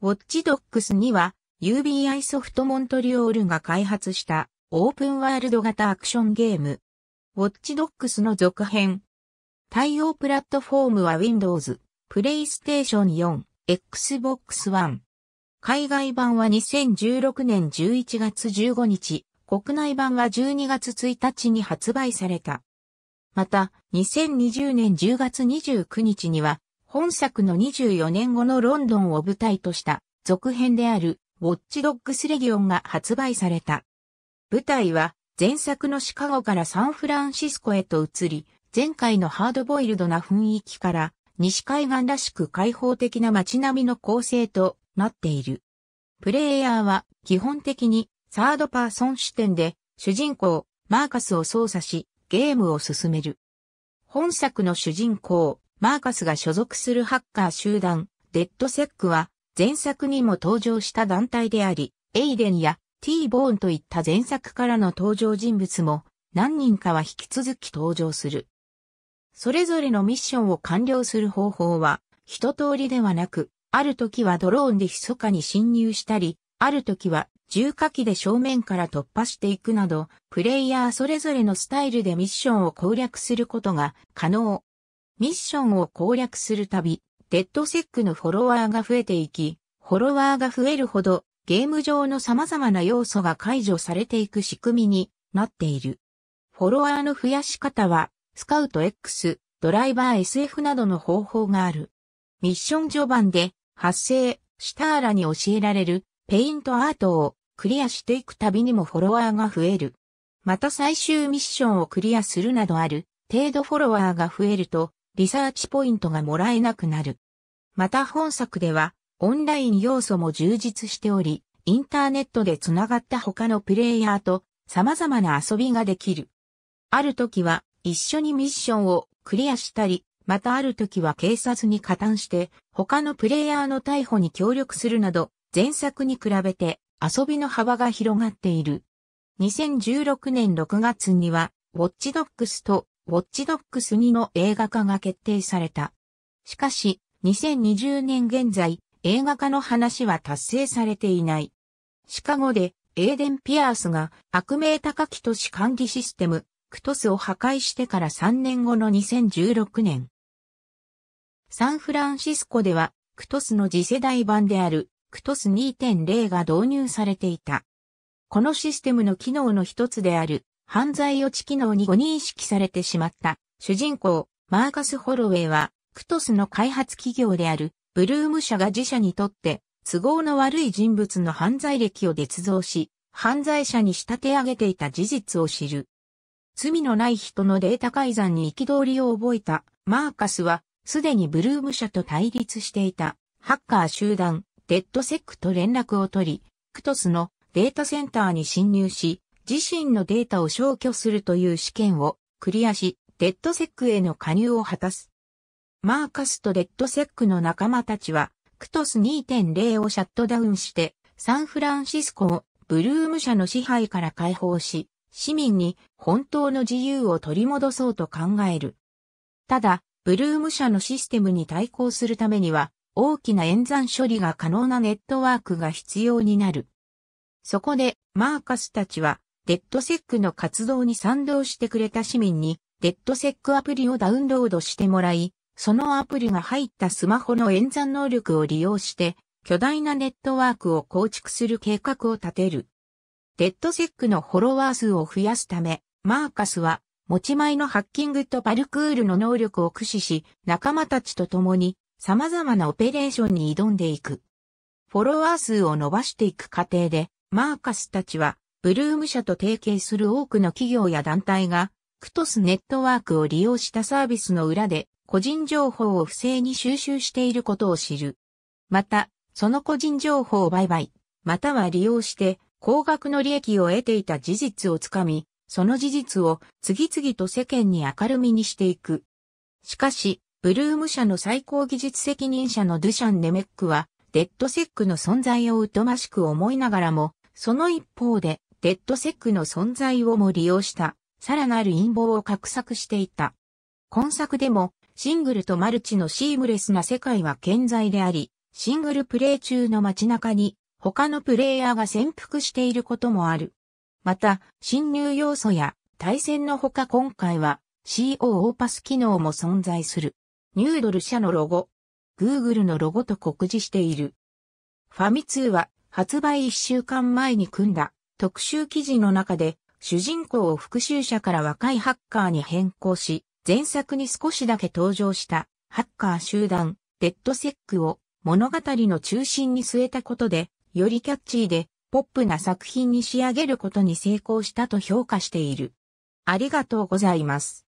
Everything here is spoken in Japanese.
ウォッチドックスには UBI ソフトモントリオールが開発したオープンワールド型アクションゲーム。ウォッチドックスの続編。対応プラットフォームは Windows、PlayStation 4、Xbox One。海外版は2016年11月15日、国内版は12月1日に発売された。また、2020年10月29日には、本作の24年後のロンドンを舞台とした続編であるウォッチドッグスレギオンが発売された。舞台は前作のシカゴからサンフランシスコへと移り、前回のハードボイルドな雰囲気から西海岸らしく開放的な街並みの構成となっている。プレイヤーは基本的にサードパーソン視点で主人公マーカスを操作しゲームを進める。本作の主人公マーカスが所属するハッカー集団、デッドセックは、前作にも登場した団体であり、エイデンやティー・ボーンといった前作からの登場人物も、何人かは引き続き登場する。それぞれのミッションを完了する方法は、一通りではなく、ある時はドローンで密かに侵入したり、ある時は重火器で正面から突破していくなど、プレイヤーそれぞれのスタイルでミッションを攻略することが可能。ミッションを攻略するたび、デッドセックのフォロワーが増えていき、フォロワーが増えるほど、ゲーム上の様々な要素が解除されていく仕組みになっている。フォロワーの増やし方は、スカウト X、ドライバー SF などの方法がある。ミッション序盤で発生したあらに教えられるペイントアートをクリアしていくたびにもフォロワーが増える。また最終ミッションをクリアするなどある程度フォロワーが増えるとリサーチポイントがもらえなくなる。また本作では、オンライン要素も充実しており、インターネットで繋がった他のプレイヤーと様々な遊びができる。ある時は一緒にミッションをクリアしたり、またある時は警察に加担して他のプレイヤーの逮捕に協力するなど、前作に比べて遊びの幅が広がっている。2016年6月には、ウォッチドックスとウォッチドックス2の映画化が決定された。しかし、2020年現在、映画化の話は達成されていない。シカゴで、エーデン・ピアースが悪名高き都市管理システム、クトスを破壊してから3年後の2016年。サンフランシスコでは、クトスの次世代版である、クトス2.0が導入されていた。このシステムの機能の一つである、犯罪予知機能に誤認識されてしまった主人公マーカス・ホロウェイはクトスの開発企業であるブルーム社が自社にとって都合の悪い人物の犯罪歴を捏造し犯罪者に仕立て上げていた事実を知る。罪のない人のデータ改ざんに憤りを覚えたマーカスはすでにブルーム社と対立していたハッカー集団デッドセックと連絡を取りクトスのデータセンターに侵入し自身のデータを消去するという試験をクリアし、デッドセックへの加入を果たす。マーカスとデッドセックの仲間たちは、クトス2.0をシャットダウンして、サンフランシスコをブルーム社の支配から解放し、市民に本当の自由を取り戻そうと考える。ただ、ブルーム社のシステムに対抗するためには、大きな演算処理が可能なネットワークが必要になる。そこで、マーカスたちは、デッドセックの活動に賛同してくれた市民に、デッドセックアプリをダウンロードしてもらい、そのアプリが入ったスマホの演算能力を利用して、巨大なネットワークを構築する計画を立てる。デッドセックのフォロワー数を増やすため、マーカスは、持ち前のハッキングとバルクールの能力を駆使し、仲間たちと共に様々なオペレーションに挑んでいく。フォロワー数を伸ばしていく過程で、マーカスたちはブルーム社と提携する多くの企業や団体が、クトスネットワークを利用したサービスの裏で、個人情報を不正に収集していることを知る。また、その個人情報を売買、または利用して、高額の利益を得ていた事実をつかみ、その事実を次々と世間に明るみにしていく。しかし、ブルーム社の最高技術責任者のドゥシャン・ネメックは、デッドセックの存在を疎ましく思いながらも、その一方で、デッドセックの存在をも利用した、さらなる陰謀を画策していた。今作でも、シングルとマルチのシームレスな世界は健在であり、シングルプレイ中の街中に、他のプレイヤーが潜伏していることもある。また、侵入要素や対戦のほか今回は COO パス機能も存在する。ニュードル社のロゴ、Google のロゴと酷似している。ファミ通は発売1週間前に組んだ特集記事の中で、主人公を復讐者から若いハッカーに変更し、前作に少しだけ登場したハッカー集団、デッドセックを物語の中心に据えたことで、よりキャッチーでポップな作品に仕上げることに成功したと評価している。ありがとうございます。